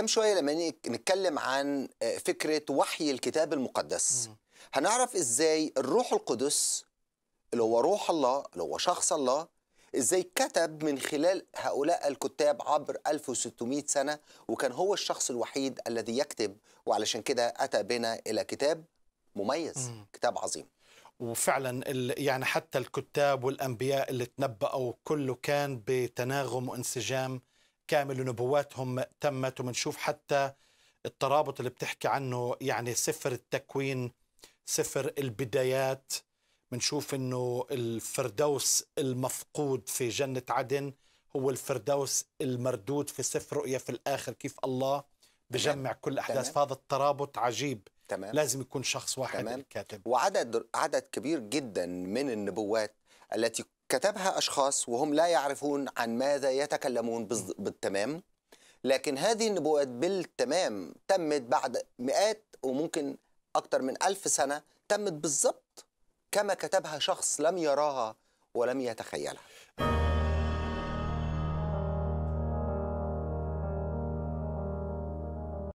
قدام شويه لما نتكلم عن آه، فكره وحي الكتاب المقدس هنعرف ازاي الروح القدس اللي هو روح الله اللي هو شخص الله ازاي كتب من خلال هؤلاء الكتاب عبر 1600 سنه وكان هو الشخص الوحيد الذي يكتب وعلشان كده اتى بنا الى كتاب مميز كتاب عظيم وفعلا يعني حتى الكتاب والانبياء اللي تنبأوا كله كان بتناغم وانسجام كامل لنبواتهم تمت وبنشوف حتى الترابط اللي بتحكي عنه يعني سفر التكوين سفر البدايات بنشوف انه الفردوس المفقود في جنة عدن هو الفردوس المردود في سفر رؤيا في الآخر كيف الله بجمع كل أحداث فهذا الترابط عجيب تمام. لازم يكون شخص واحد تمام. الكاتب وعدد عدد كبير جدا من النبوات التي كتبها أشخاص وهم لا يعرفون عن ماذا يتكلمون بالتمام لكن هذه النبوءات بالتمام تمت بعد مئات وممكن أكثر من ألف سنة تمت بالضبط كما كتبها شخص لم يراها ولم يتخيلها